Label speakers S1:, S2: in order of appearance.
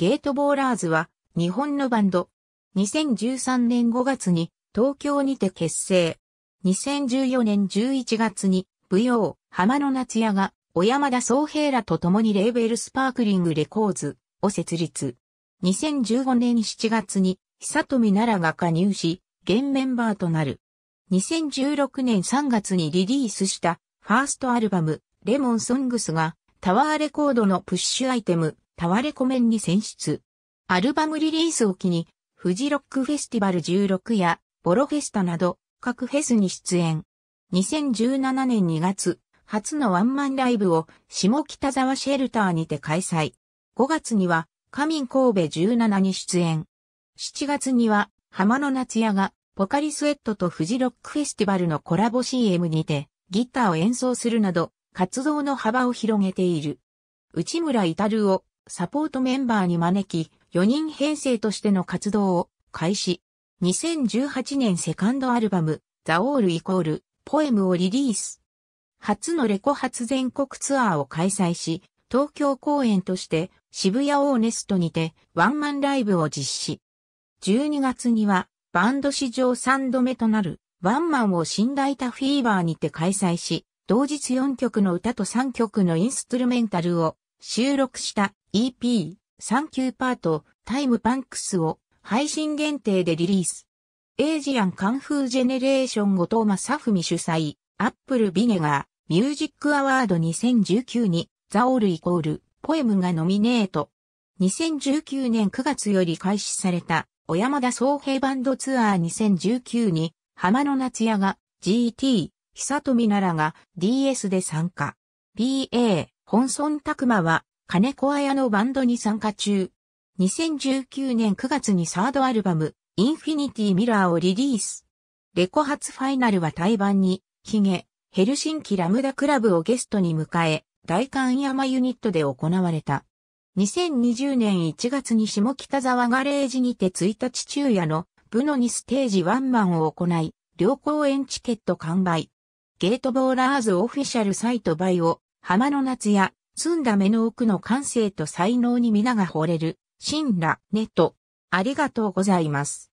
S1: ゲートボーラーズは日本のバンド。2013年5月に東京にて結成。2014年11月に舞踊浜野夏也が小山田総平らと共にレーベルスパークリングレコーズを設立。2015年7月に久富奈良が加入し、現メンバーとなる。2016年3月にリリースしたファーストアルバムレモンソングスがタワーレコードのプッシュアイテムタワレコンに選出。アルバムリリースを機に、フジロックフェスティバル16やボロフェスタなど各フェスに出演。2017年2月、初のワンマンライブを下北沢シェルターにて開催。5月には、カミン神戸17に出演。7月には、浜野夏也が、ポカリスエットとフジロックフェスティバルのコラボ CM にて、ギターを演奏するなど、活動の幅を広げている。内村至をサポートメンバーに招き、4人編成としての活動を開始。2018年セカンドアルバム、ザ・オール・イコール、ポエムをリリース。初のレコ発全国ツアーを開催し、東京公演として渋谷オーネストにてワンマンライブを実施。12月にはバンド史上3度目となるワンマンを信頼たフィーバーにて開催し、同日4曲の歌と3曲のインストゥルメンタルを収録した EP サンキューパートタイムパンクスを配信限定でリリース。エイジアンカンフージェネレーション後藤正文主催、アップルビネガーミュージックアワード2019にザオールイコールポエムがノミネート。2019年9月より開始された小山田総平バンドツアー2019に浜野夏也が GT、久富奈良が DS で参加。PA、本村拓馬は、金子綾のバンドに参加中。2019年9月にサードアルバム、インフィニティミラーをリリース。レコ発ファイナルは対バンに、ヒゲ、ヘルシンキラムダクラブをゲストに迎え、大観山ユニットで行われた。2020年1月に下北沢ガレージにて1日昼夜のブノにステージワンマンを行い、両公演チケット完売。ゲートボーラーズオフィシャルサイトバイを浜の夏や、澄んだ目の奥の感性と才能に皆が惚れる、神羅、ネと、ありがとうございます。